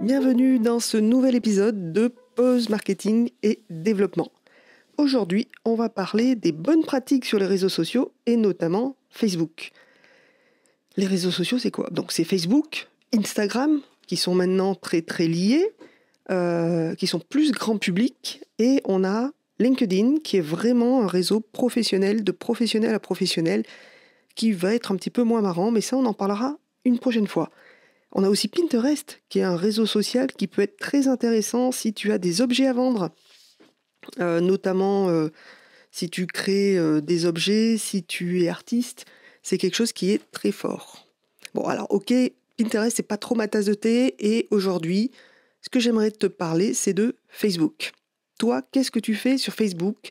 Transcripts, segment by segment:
Bienvenue dans ce nouvel épisode de Pause Marketing et Développement. Aujourd'hui, on va parler des bonnes pratiques sur les réseaux sociaux et notamment Facebook. Les réseaux sociaux, c'est quoi Donc c'est Facebook, Instagram, qui sont maintenant très très liés, euh, qui sont plus grand public, et on a LinkedIn, qui est vraiment un réseau professionnel, de professionnel à professionnel, qui va être un petit peu moins marrant, mais ça on en parlera une prochaine fois. On a aussi Pinterest, qui est un réseau social qui peut être très intéressant si tu as des objets à vendre, euh, notamment euh, si tu crées euh, des objets, si tu es artiste, c'est quelque chose qui est très fort. Bon, alors ok, Pinterest, c'est pas trop ma tasse de thé, et aujourd'hui, ce que j'aimerais te parler, c'est de Facebook. Toi, qu'est-ce que tu fais sur Facebook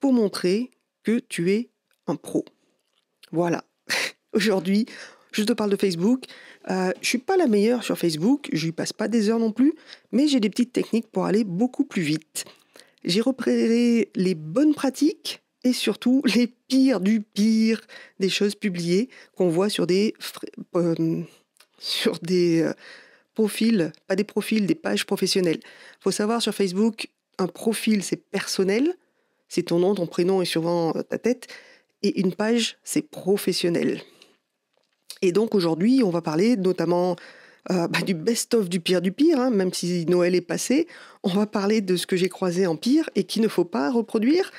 pour montrer que tu es un pro Voilà. aujourd'hui, je te parle de Facebook. Euh, je euh, suis pas la meilleure sur Facebook, je n'y passe pas des heures non plus, mais j'ai des petites techniques pour aller beaucoup plus vite. J'ai repéré les bonnes pratiques et surtout les pires du pire des choses publiées qu'on voit sur des euh, sur des euh, profils, pas des profils, des pages professionnelles. Faut savoir sur Facebook, un profil c'est personnel, c'est ton nom, ton prénom et souvent ta tête, et une page c'est professionnel. Et donc aujourd'hui, on va parler notamment euh, bah, du best-of du pire du pire, hein. même si Noël est passé. On va parler de ce que j'ai croisé en pire et qu'il ne faut pas reproduire.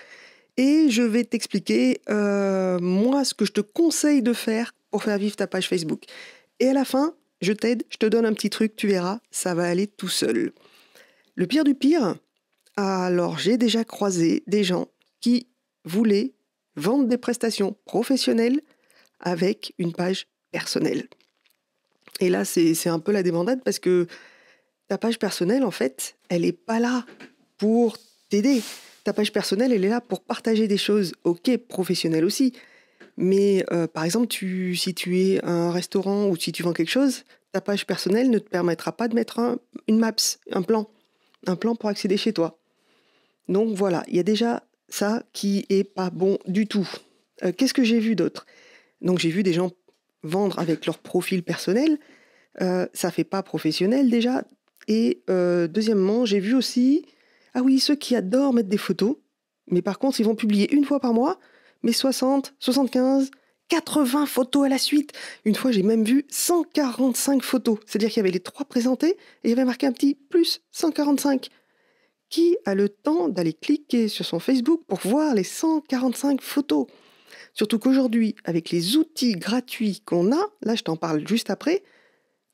Et je vais t'expliquer, euh, moi, ce que je te conseille de faire pour faire vivre ta page Facebook. Et à la fin, je t'aide, je te donne un petit truc, tu verras, ça va aller tout seul. Le pire du pire, alors j'ai déjà croisé des gens qui voulaient vendre des prestations professionnelles avec une page personnelle. Et là, c'est un peu la débandade parce que ta page personnelle, en fait, elle n'est pas là pour t'aider. Ta page personnelle, elle est là pour partager des choses, ok, professionnelles aussi. Mais euh, par exemple, si tu es un restaurant ou si tu vends quelque chose, ta page personnelle ne te permettra pas de mettre une maps, un plan, un plan pour accéder chez toi. Donc voilà, il y a déjà ça qui est pas bon du tout. Euh, qu'est-ce que j'ai vu d'autre Donc j'ai vu des gens vendre avec leur profil personnel, euh, ça fait pas professionnel déjà. Et euh, deuxièmement, j'ai vu aussi, ah oui, ceux qui adorent mettre des photos, mais par contre, ils vont publier une fois par mois, mais 60, 75, 80 photos à la suite. Une fois, j'ai même vu 145 photos. C'est-à-dire qu'il y avait les trois présentées et il y avait marqué un petit plus 145. Qui a le temps d'aller cliquer sur son Facebook pour voir les 145 photos Surtout qu'aujourd'hui, avec les outils gratuits qu'on a, là je t'en parle juste après,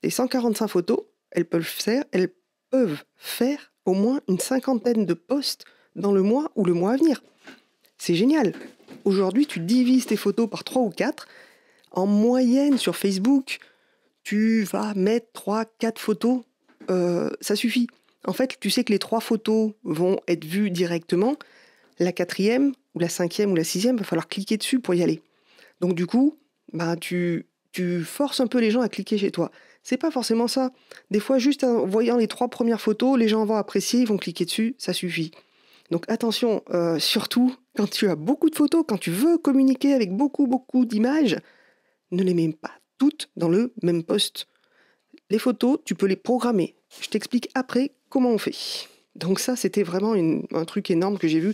les 145 photos, elles peuvent faire, elles peuvent faire au moins une cinquantaine de posts dans le mois ou le mois à venir. C'est génial. Aujourd'hui, tu divises tes photos par 3 ou 4. En moyenne, sur Facebook, tu vas mettre 3, 4 photos. Euh, ça suffit. En fait, tu sais que les 3 photos vont être vues directement. La quatrième, ou la cinquième ou la sixième, il va falloir cliquer dessus pour y aller. Donc du coup, bah, tu, tu forces un peu les gens à cliquer chez toi. C'est pas forcément ça. Des fois, juste en voyant les trois premières photos, les gens vont apprécier, ils vont cliquer dessus, ça suffit. Donc attention, euh, surtout quand tu as beaucoup de photos, quand tu veux communiquer avec beaucoup, beaucoup d'images, ne les mets pas toutes dans le même poste. Les photos, tu peux les programmer. Je t'explique après comment on fait. Donc ça, c'était vraiment un truc énorme que j'ai vu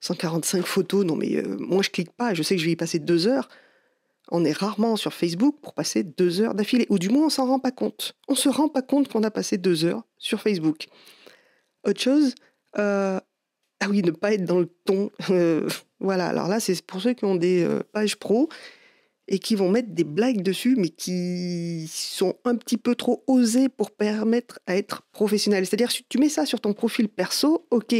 145 photos, non mais euh, moi je clique pas, je sais que je vais y passer deux heures. On est rarement sur Facebook pour passer deux heures d'affilée, ou du moins on s'en rend pas compte. On se rend pas compte qu'on a passé deux heures sur Facebook. Autre chose, euh, ah oui, ne pas être dans le ton. Euh, voilà, alors là c'est pour ceux qui ont des pages pro et qui vont mettre des blagues dessus, mais qui sont un petit peu trop osées pour permettre à être professionnel. C'est-à-dire, si tu mets ça sur ton profil perso, ok,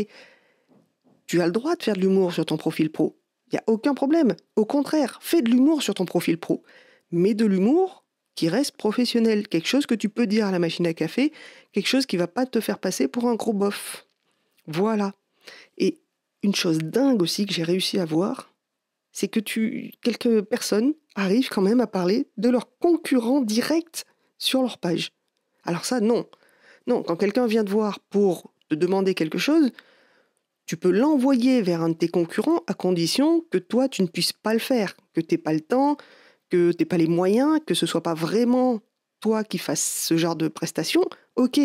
tu as le droit de faire de l'humour sur ton profil pro. Il n'y a aucun problème. Au contraire, fais de l'humour sur ton profil pro. Mais de l'humour qui reste professionnel, quelque chose que tu peux dire à la machine à café, quelque chose qui va pas te faire passer pour un gros bof. Voilà. Et une chose dingue aussi que j'ai réussi à voir, c'est que tu quelques personnes arrivent quand même à parler de leurs concurrents directs sur leur page. Alors ça non. Non, quand quelqu'un vient te voir pour te demander quelque chose, tu peux l'envoyer vers un de tes concurrents à condition que toi, tu ne puisses pas le faire, que tu n'aies pas le temps, que tu n'aies pas les moyens, que ce soit pas vraiment toi qui fasses ce genre de prestation. Ok,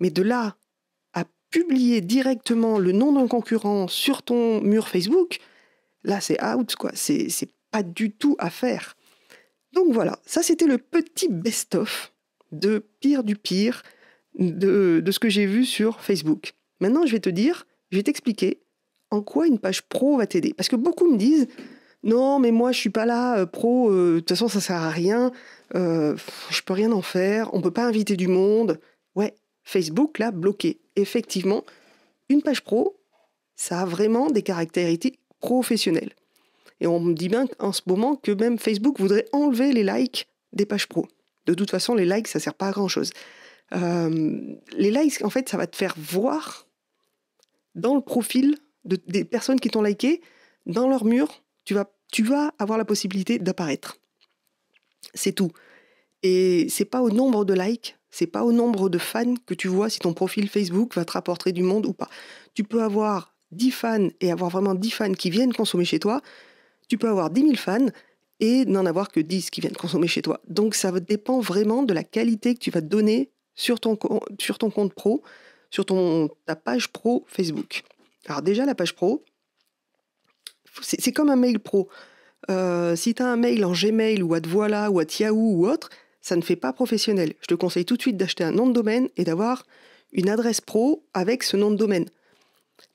mais de là à publier directement le nom d'un concurrent sur ton mur Facebook, là, c'est out, quoi. C'est pas du tout à faire. Donc voilà, ça c'était le petit best-of de pire du pire de ce que j'ai vu sur Facebook. Maintenant, je vais te dire je vais t'expliquer en quoi une page pro va t'aider. Parce que beaucoup me disent, non, mais moi, je suis pas là, euh, pro, euh, de toute façon, ça sert à rien, Je euh, je peux rien en faire, on ne peut pas inviter du monde. Ouais, Facebook, là, bloqué. Effectivement, une page pro, ça a vraiment des caractéristiques professionnelles. Et on me dit bien en ce moment que même Facebook voudrait enlever les likes des pages pro. De toute façon, les likes, ça sert pas à grand chose. les likes, en fait, ça va te faire voir dans le profil des personnes qui t'ont liké, dans leur mur, tu vas, avoir la possibilité d'apparaître. C'est tout. Et c'est pas au nombre de likes, c'est pas au nombre de fans que tu vois si ton profil Facebook va te rapporter du monde ou pas. Tu peux avoir 10 fans et avoir vraiment 10 fans qui viennent consommer chez toi. Tu peux avoir 10 000 fans et n'en avoir que 10 qui viennent consommer chez toi. Donc ça dépend vraiment de la qualité que tu vas donner sur ton compte pro, sur ton, ta page pro Facebook. Alors déjà, la page pro, c'est comme un mail pro. Euh, si tu as un mail en Gmail ou à voilà ou à Yahoo ou autre, ça ne fait pas professionnel. Je te conseille tout de suite d'acheter un nom de domaine et d'avoir une adresse pro avec ce nom de domaine.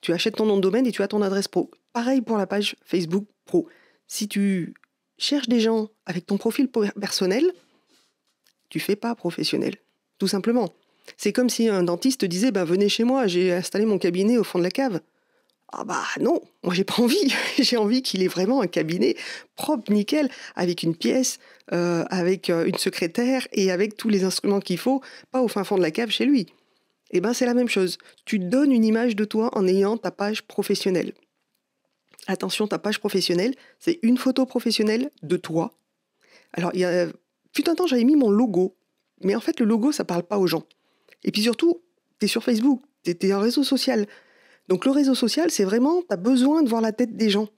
Tu achètes ton nom de domaine et tu as ton adresse pro. Pareil pour la page Facebook pro. Si tu cherches des gens avec ton profil personnel, tu fais pas professionnel, tout simplement. C'est comme si un dentiste disait ben, Venez chez moi, j'ai installé mon cabinet au fond de la cave. Ah bah non, moi j'ai pas envie. j'ai envie qu'il ait vraiment un cabinet propre, nickel, avec une pièce, euh, avec euh, une secrétaire et avec tous les instruments qu'il faut, pas au fin fond de la cave chez lui. Eh ben c'est la même chose. Tu donnes une image de toi en ayant ta page professionnelle. Attention, ta page professionnelle, c'est une photo professionnelle de toi. Alors il y a, Putain, un temps j'avais mis mon logo, mais en fait le logo ça parle pas aux gens. Et puis surtout, tu es sur Facebook, tu es, un réseau social. Donc le réseau social, c'est vraiment, tu as besoin de voir la tête des gens.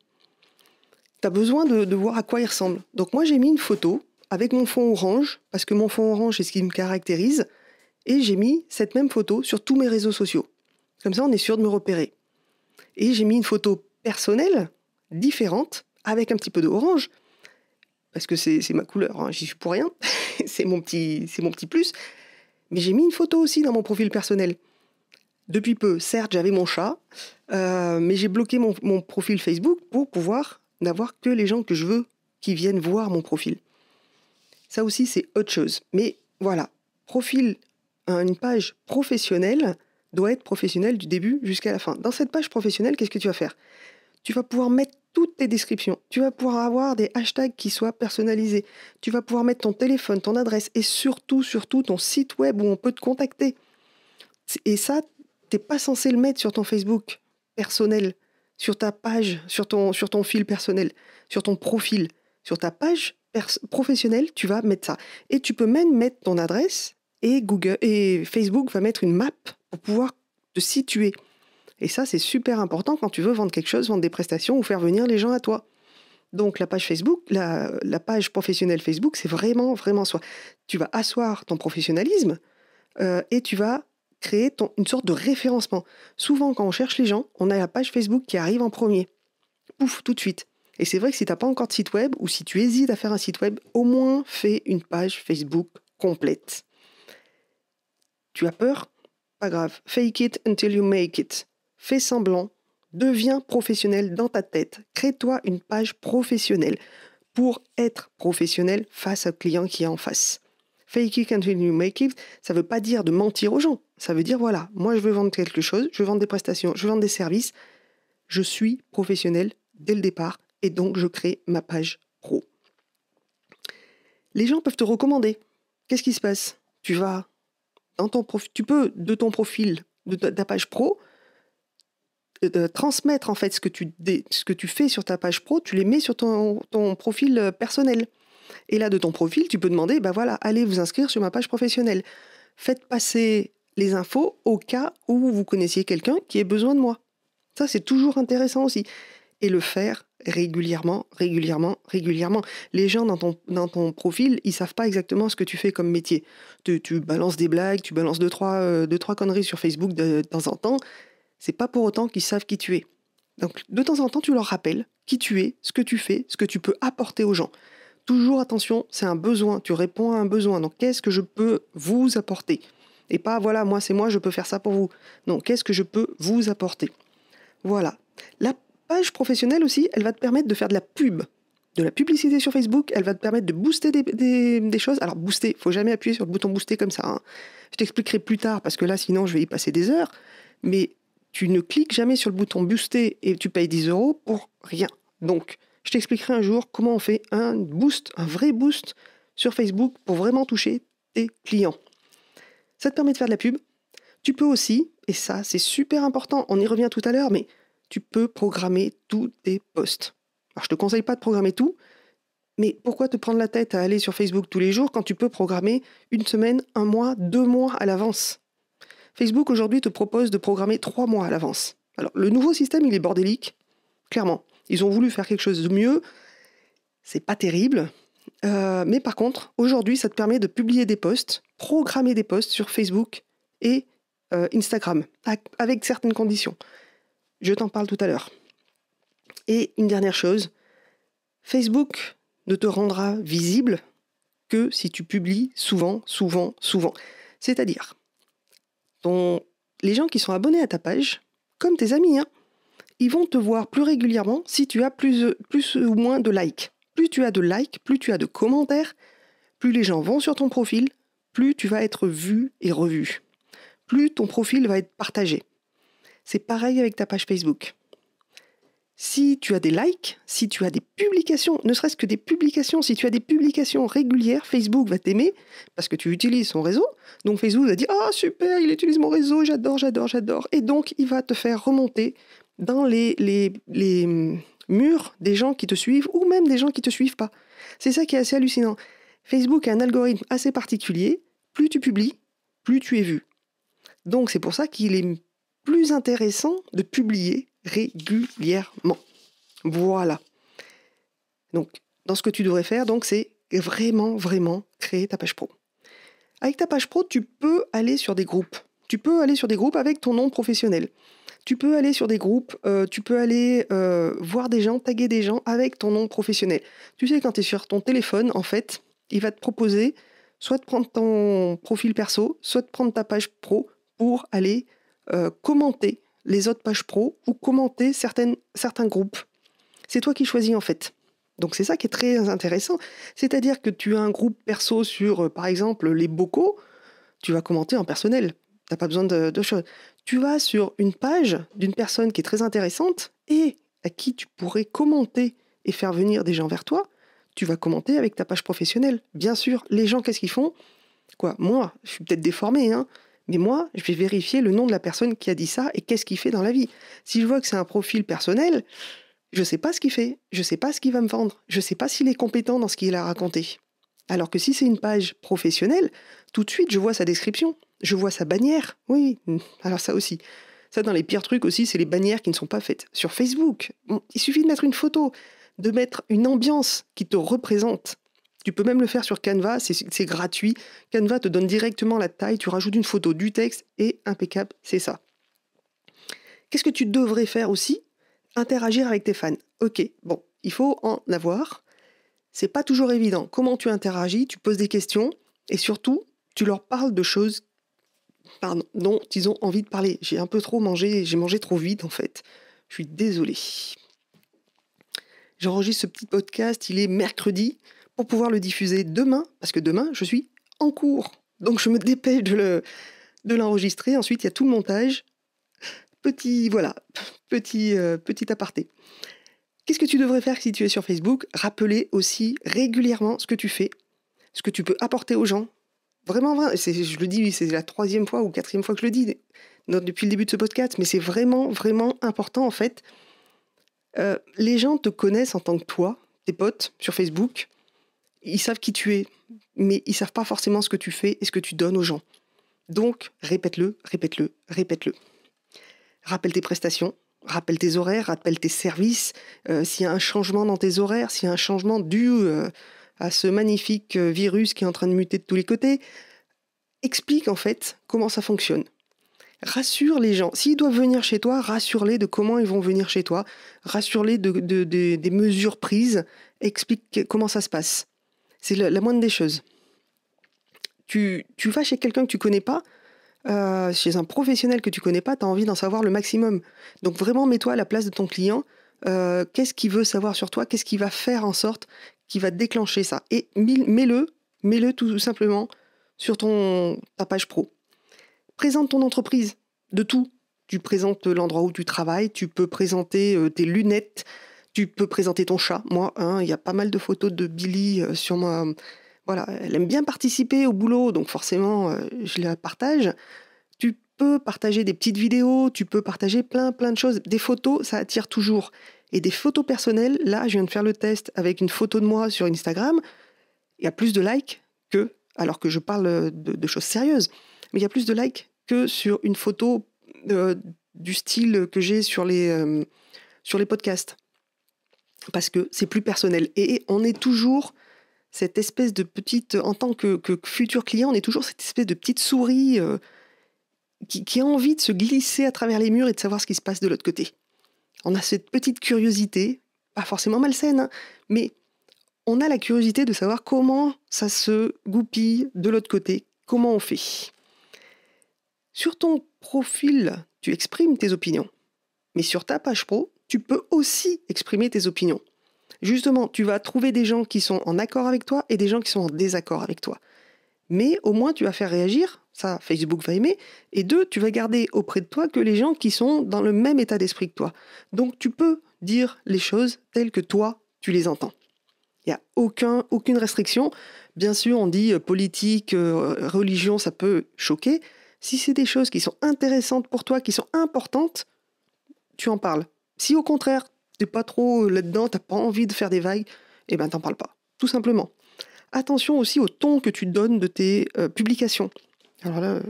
Tu as besoin de, voir à quoi ils ressemblent. Donc moi, j'ai mis une photo avec mon fond orange, parce que mon fond orange est ce qui me caractérise, et j'ai mis cette même photo sur tous mes réseaux sociaux. Comme ça, on est sûr de me repérer. Et j'ai mis une photo personnelle, différente, avec un petit peu de orange, parce que c'est ma couleur, hein, j'y suis pour rien, c'est mon, petit, mon petit plus, mais j'ai mis une photo aussi dans mon profil personnel. Depuis peu, certes, j'avais mon chat, euh, mais j'ai bloqué mon, mon, profil Facebook pour pouvoir n'avoir que les gens que je veux qui viennent voir mon profil. Ça aussi, c'est autre chose. Mais voilà, profil, une page professionnelle doit être professionnelle du début jusqu'à la fin. Dans cette page professionnelle, qu'est-ce que tu vas faire Tu vas pouvoir mettre toutes tes descriptions. Tu vas pouvoir avoir des hashtags qui soient personnalisés. Tu vas pouvoir mettre ton téléphone, ton adresse et surtout, surtout ton site web où on peut te contacter. Et ça, tu t'es pas censé le mettre sur ton Facebook personnel, sur ta page, sur ton, sur ton fil personnel, sur ton profil. Sur ta page professionnelle, tu vas mettre ça. Et tu peux même mettre ton adresse et, Google, et Facebook va mettre une map pour pouvoir te situer. Et ça, c'est super important quand tu veux vendre quelque chose, vendre des prestations ou faire venir les gens à toi. Donc la page Facebook, la, page professionnelle Facebook, c'est vraiment, vraiment soi. Tu vas asseoir ton professionnalisme euh, et tu vas créer une sorte de référencement. Souvent, quand on cherche les gens, on a la page Facebook qui arrive en premier. Pouf, tout de suite. Et c'est vrai que si tu n'as pas encore de site web ou si tu hésites à faire un site web, au moins fais une page Facebook complète. Tu as peur Pas grave. Fake it until you make it fais semblant, deviens professionnel dans ta tête, crée-toi une page professionnelle pour être professionnel face au client qui est en face. Fake it until you make it, ça ne veut pas dire de mentir aux gens. Ça veut dire, voilà, moi je veux vendre quelque chose, je vends des prestations, je vends des services. Je suis professionnel dès le départ et donc je crée ma page pro. Les gens peuvent te recommander. Qu'est-ce qui se passe Tu vas dans ton prof... tu peux de ton profil, de ta page pro, transmettre en fait ce que, tu ce que tu fais sur ta page pro, tu les mets sur ton, ton profil euh, personnel. Et là, de ton profil, tu peux demander, ben voilà, allez vous inscrire sur ma page professionnelle. Faites passer les infos au cas où vous connaissiez quelqu'un qui ait besoin de moi. Ça, c'est toujours intéressant aussi. Et le faire régulièrement, régulièrement, régulièrement. Les gens dans ton, dans ton profil, ils savent pas exactement ce que tu fais comme métier. Tu, balances des blagues, tu balances deux, trois, euh, deux, trois conneries sur Facebook de, de temps en temps c'est pas pour autant qu'ils savent qui tu es. Donc de temps en temps, tu leur rappelles qui tu es, ce que tu fais, ce que tu peux apporter aux gens. Toujours attention, c'est un besoin, tu réponds à un besoin. Donc qu'est-ce que je peux vous apporter Et pas voilà, moi c'est moi, je peux faire ça pour vous. Non, qu'est-ce que je peux vous apporter Voilà. La page professionnelle aussi, elle va te permettre de faire de la pub. De la publicité sur Facebook, elle va te permettre de booster des, choses. Alors booster, faut jamais appuyer sur le bouton booster comme ça. Hein. Je t'expliquerai plus tard parce que là sinon je vais y passer des heures. Mais tu ne cliques jamais sur le bouton booster et tu payes 10 euros pour rien. Donc, je t'expliquerai un jour comment on fait un boost, un vrai boost sur Facebook pour vraiment toucher tes clients. Ça te permet de faire de la pub. Tu peux aussi, et ça c'est super important, on y revient tout à l'heure, mais tu peux programmer tous tes posts. Alors je te conseille pas de programmer tout, mais pourquoi te prendre la tête à aller sur Facebook tous les jours quand tu peux programmer une semaine, un mois, deux mois à l'avance Facebook aujourd'hui te propose de programmer trois mois à l'avance. Alors, le nouveau système, il est bordélique, clairement. Ils ont voulu faire quelque chose de mieux. C'est pas terrible. Euh, mais par contre, aujourd'hui, ça te permet de publier des posts, programmer des posts sur Facebook et euh, Instagram, avec certaines conditions. Je t'en parle tout à l'heure. Et une dernière chose, Facebook ne te rendra visible que si tu publies souvent, souvent, souvent. C'est-à-dire, les gens qui sont abonnés à ta page, comme tes amis, hein, ils vont te voir plus régulièrement si tu as plus, plus ou moins de likes. Plus tu as de likes, plus tu as de commentaires, plus les gens vont sur ton profil, plus tu vas être vu et revu. Plus ton profil va être partagé. C'est pareil avec ta page Facebook. Si tu as des likes, si tu as des publications, ne serait-ce que des publications, si tu as des publications régulières, Facebook va t'aimer parce que tu utilises son réseau. Donc Facebook va dire Ah super, il utilise mon réseau, j'adore, j'adore, j'adore. Et donc il va te faire remonter dans les, les hum, murs des gens qui te suivent ou même des gens qui ne te suivent pas. C'est ça qui est assez hallucinant. Facebook a un algorithme assez particulier. Plus tu publies, plus tu es vu. Donc c'est pour ça qu'il est plus intéressant de publier régulièrement. Voilà. Donc, dans ce que tu devrais faire, donc, c'est vraiment, vraiment créer ta page pro. Avec ta page pro, tu peux aller sur des groupes. Tu peux aller sur des groupes avec ton nom professionnel. Tu peux aller sur des groupes, euh, tu peux aller euh, voir des gens, taguer des gens avec ton nom professionnel. Tu sais, quand tu es sur ton téléphone, en fait, il va te proposer soit de prendre ton profil perso, soit de prendre ta page pro pour aller euh, commenter les autres pages pro ou commenter certaines, certains groupes. C'est toi qui choisis en fait. Donc c'est ça qui est très intéressant. C'est-à-dire que tu as un groupe perso sur, euh, par exemple, les bocaux, tu vas commenter en personnel. Tu n'as pas besoin de, de choses. Tu vas sur une page d'une personne qui est très intéressante et à qui tu pourrais commenter et faire venir des gens vers toi. Tu vas commenter avec ta page professionnelle. Bien sûr, les gens, qu'est-ce qu'ils font Quoi Moi, je suis peut-être déformé, hein, mais moi, je vais vérifier le nom de la personne qui a dit ça et qu'est-ce qu'il fait dans la vie. Si je vois que c'est un profil personnel, je ne sais pas ce qu'il fait, je ne sais pas ce qu'il va me vendre, je ne sais pas s'il est compétent dans ce qu'il a raconté. Alors que si c'est une page professionnelle, tout de suite, je vois sa description, je vois sa bannière. Oui, hmm, alors ça aussi. Ça, dans les pires trucs aussi, c'est les bannières qui ne sont pas faites sur Facebook. il suffit de mettre une photo, de mettre une ambiance qui te représente. Tu peux même le faire sur Canva, c'est gratuit. Canva te donne directement la taille, tu rajoutes une photo du texte et impeccable, c'est ça. Qu'est-ce que tu devrais faire aussi Interagir avec tes fans. Ok, bon, il faut en avoir. C'est pas toujours évident. Comment tu interagis Tu poses des questions et surtout, tu leur parles de choses dont ils ont envie de parler. J'ai un peu trop mangé, j'ai mangé trop vite en fait. Je suis désolée. J'enregistre ce petit podcast, il est mercredi pour pouvoir le diffuser demain, parce que demain, je suis en cours. Donc je me dépêche de, le, l'enregistrer. Ensuite, il y a tout le montage. Petit, voilà, petit, euh, petit aparté. Qu'est-ce que tu devrais faire si tu es sur Facebook Rappeler aussi régulièrement ce que tu fais, ce que tu peux apporter aux gens. Vraiment, vraiment je le dis, c'est la troisième fois ou quatrième fois que je le dis depuis le début de ce podcast, mais c'est vraiment, vraiment important en fait. Euh, les gens te connaissent en tant que toi, tes potes sur Facebook, ils savent qui tu es, mais ils savent pas forcément ce que tu fais et ce que tu donnes aux gens. Donc, répète-le, répète-le, répète-le. Rappelle tes prestations, rappelle tes horaires, rappelle tes services. Euh, s'il y a un changement dans tes horaires, s'il y a un changement dû euh, à ce magnifique euh, virus qui est en train de muter de tous les côtés, explique en fait comment ça fonctionne. Rassure les gens. S'ils doivent venir chez toi, rassure-les de comment ils vont venir chez toi. Rassure-les de, des mesures prises. Explique comment ça se passe. C'est la, moindre des choses. Tu, vas chez quelqu'un que tu connais pas, euh, chez un professionnel que tu connais pas, tu as envie d'en savoir le maximum. Donc vraiment, mets-toi à la place de ton client. Euh, qu'est-ce qu'il veut savoir sur toi Qu'est-ce qu'il va faire en sorte qu'il va déclencher ça Et mets-le, mets-le tout simplement sur ton, ta page pro. Présente ton entreprise de tout. Tu présentes l'endroit où tu travailles, tu peux présenter euh, tes lunettes, tu peux présenter ton chat. Moi, hein, il y a pas mal de photos de Billy euh, sur ma. Voilà, elle aime bien participer au boulot, donc forcément, euh, je la partage. Tu peux partager des petites vidéos, tu peux partager plein, plein de choses. Des photos, ça attire toujours. Et des photos personnelles, là, je viens de faire le test avec une photo de moi sur Instagram. Il y a plus de likes que, alors que je parle de, choses sérieuses, mais il y a plus de likes que sur une photo euh, du style que j'ai sur sur les podcasts parce que c'est plus personnel. Et on est toujours cette espèce de petite, en tant que, futur client, on est toujours cette espèce de petite souris euh, qui, a envie de se glisser à travers les murs et de savoir ce qui se passe de l'autre côté. On a cette petite curiosité, pas forcément malsaine, hein, mais on a la curiosité de savoir comment ça se goupille de l'autre côté, comment on fait. Sur ton profil, tu exprimes tes opinions, mais sur ta page pro, tu peux aussi exprimer tes opinions. Justement, tu vas trouver des gens qui sont en accord avec toi et des gens qui sont en désaccord avec toi. Mais au moins, tu vas faire réagir, ça, Facebook va aimer, et deux, tu vas garder auprès de toi que les gens qui sont dans le même état d'esprit que toi. Donc, tu peux dire les choses telles que toi, tu les entends. Il n'y a aucune restriction. Bien sûr, on dit euh, politique, euh, religion, ça peut choquer. Si c'est des choses qui sont intéressantes pour toi, qui sont importantes, tu en parles. Si au contraire, tu t'es pas trop euh, là-dedans, t'as pas envie de faire des vagues, eh ben t'en parles pas, tout simplement. Attention aussi au ton que tu donnes de tes euh, publications. Alors là, euh,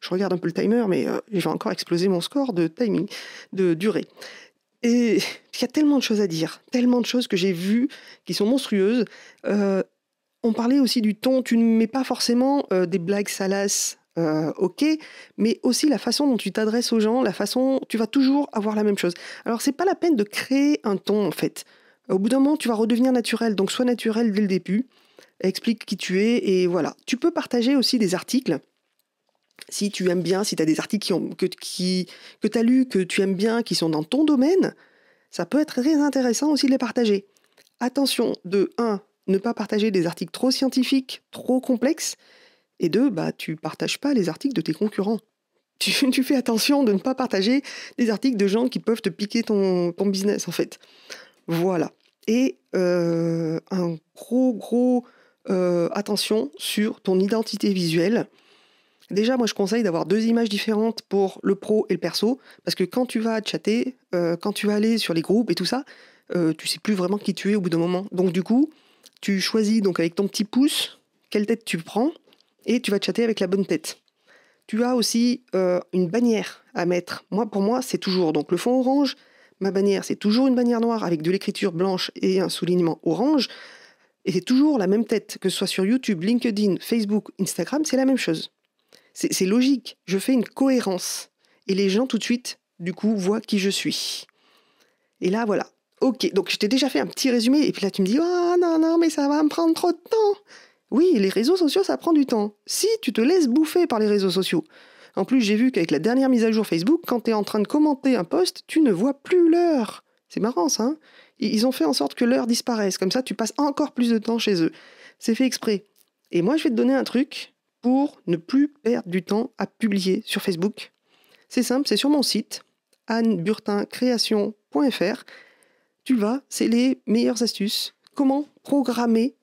je regarde un peu le timer, mais je vais encore exploser mon score de timing, de durée. Et il y a tellement de choses à dire, tellement de choses que j'ai vues qui sont monstrueuses. on parlait aussi du ton, tu ne mets pas forcément des blagues salaces euh, ok, mais aussi la façon dont tu t'adresses aux gens, la façon, tu vas toujours avoir la même chose. Alors c'est pas la peine de créer un ton en fait. Au bout d'un moment, tu vas redevenir naturel, donc sois naturel dès le début, explique qui tu es et voilà. Tu peux partager aussi des articles. Si tu aimes bien, si tu as des articles que, que tu as lus, que tu aimes bien, qui sont dans ton domaine, ça peut être très intéressant aussi de les partager. Attention de 1. Ne pas partager des articles trop scientifiques, trop complexes, et deux, bah, tu partages pas les articles de tes concurrents. Tu, fais attention de ne pas partager des articles de gens qui peuvent te piquer ton, business, en fait. Voilà. Et euh, un gros, gros euh, attention sur ton identité visuelle. Déjà, moi, je conseille d'avoir deux images différentes pour le pro et le perso, parce que quand tu vas chatter, euh, quand tu vas aller sur les groupes et tout ça, euh, tu sais plus vraiment qui tu es au bout d'un moment. Donc, du coup, tu choisis donc avec ton petit pouce quelle tête tu prends et tu vas chatter avec la bonne tête. Tu as aussi euh, une bannière à mettre. Moi, pour moi, c'est toujours donc le fond orange. Ma bannière, c'est toujours une bannière noire avec de l'écriture blanche et un soulignement orange. Et c'est toujours la même tête, que ce soit sur YouTube, LinkedIn, Facebook, Instagram, c'est la même chose. C'est logique. Je fais une cohérence. Et les gens, tout de suite, du coup, voient qui je suis. Et là, voilà. Ok, donc je t'ai déjà fait un petit résumé, et puis là, tu me dis Ah, non, non, mais ça va me prendre trop de temps. Oui, les réseaux sociaux, ça prend du temps. Si tu te laisses bouffer par les réseaux sociaux. En plus, j'ai vu qu'avec la dernière mise à jour Facebook, quand tu es en train de commenter un post, tu ne vois plus l'heure. C'est marrant ça. Hein Ils ont fait en sorte que l'heure disparaisse. Comme ça, tu passes encore plus de temps chez eux. C'est fait exprès. Et moi, je vais te donner un truc pour ne plus perdre du temps à publier sur Facebook. C'est simple, c'est sur mon site anneburtincréation.fr. Tu vas, c'est les meilleures astuces. Comment programmer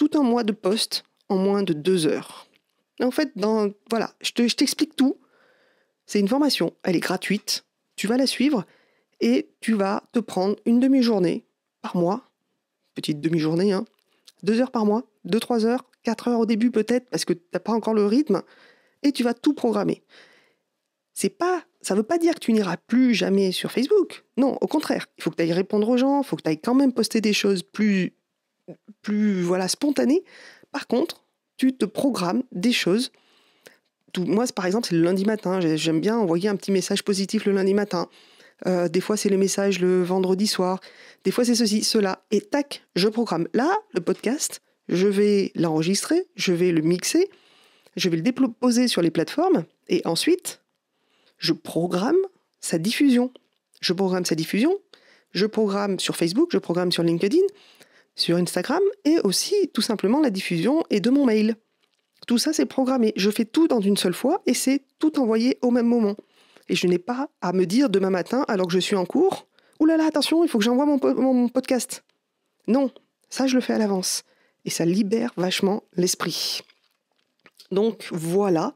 tout un mois de poste en moins de deux heures. En fait, dans, voilà, je t'explique tout. C'est une formation, elle est gratuite. Tu vas la suivre et tu vas te prendre une demi-journée par mois, petite demi-journée, hein, deux heures par mois, deux, trois heures, quatre heures au début peut-être parce que tu n'as pas encore le rythme et tu vas tout programmer. C'est pas, ça veut pas dire que tu n'iras plus jamais sur Facebook. Non, au contraire, il faut que tu ailles répondre aux gens, il faut que tu ailles quand même poster des choses plus plus voilà spontané. Par contre, tu te programmes des choses. Tout, moi, par exemple, c'est le lundi matin. J'aime bien envoyer un petit message positif le lundi matin. Euh, des fois, c'est le message le vendredi soir. Des fois, c'est ceci, cela. Et tac, je programme. Là, le podcast, je vais l'enregistrer, je vais le mixer, je vais le déposer sur les plateformes. Et ensuite, je programme sa diffusion. Je programme sa diffusion. Je programme sur Facebook, je programme sur LinkedIn, sur Instagram et aussi tout simplement la diffusion et de mon mail. Tout ça, c'est programmé. Je fais tout dans une seule fois et c'est tout envoyé au même moment. Et je n'ai pas à me dire demain matin, alors que je suis en cours, oulala là là, attention, il faut que j'envoie mon, podcast. Non, ça, je le fais à l'avance. Et ça libère vachement l'esprit. Donc voilà.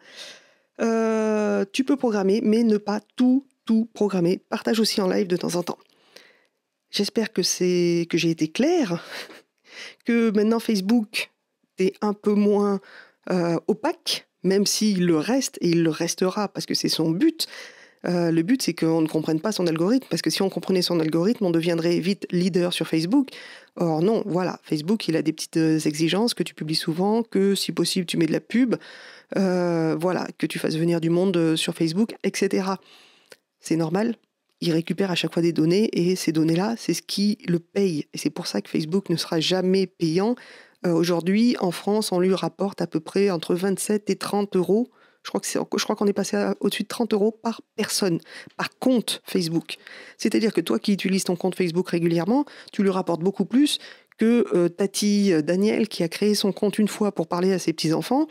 Euh, tu peux programmer, mais ne pas tout, tout programmer. Partage aussi en live de temps en temps. J'espère que c'est que j'ai été clair que maintenant Facebook est un peu moins euh, opaque, même s'il le reste et il le restera parce que c'est son but. Euh, le but, c'est qu'on ne comprenne pas son algorithme, parce que si on comprenait son algorithme, on deviendrait vite leader sur Facebook. Or non, voilà, Facebook, il a des petites euh, exigences que tu publies souvent, que si possible, tu mets de la pub, voilà, que tu fasses venir du monde sur Facebook, etc. C'est normal, il récupère à chaque fois des données et ces données-là, c'est ce qui le paye. Et c'est pour ça que Facebook ne sera jamais payant. Euh, aujourd'hui, en France, on lui rapporte à peu près entre 27 et 30 euros. Je crois, que je crois qu'on est passé au-dessus de 30 euros par personne, par compte Facebook. C'est-à-dire que toi qui utilises ton compte Facebook régulièrement, tu lui rapportes beaucoup plus que euh, Tati euh, Daniel qui a créé son compte une fois pour parler à ses petits-enfants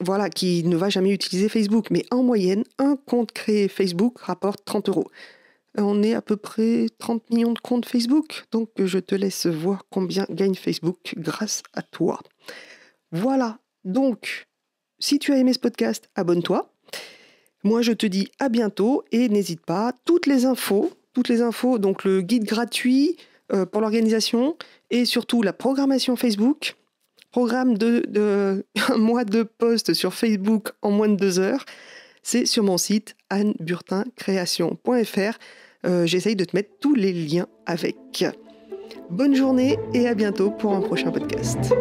voilà, qui ne va jamais utiliser Facebook. Mais en moyenne, un compte créé Facebook rapporte 30 euros. On est à peu près 30 millions de comptes Facebook, donc je te laisse voir combien gagne Facebook grâce à toi. Voilà, donc si tu as aimé ce podcast, abonne-toi. Moi, je te dis à bientôt et n'hésite pas, toutes les infos, toutes les infos, donc le guide gratuit euh, pour l'organisation et surtout la programmation Facebook, programme de, un mois de postes sur Facebook en moins de deux heures, c'est sur mon site anneburtincréation.fr. Euh, j'essaye de te mettre tous les liens avec. Bonne journée et à bientôt pour un prochain podcast.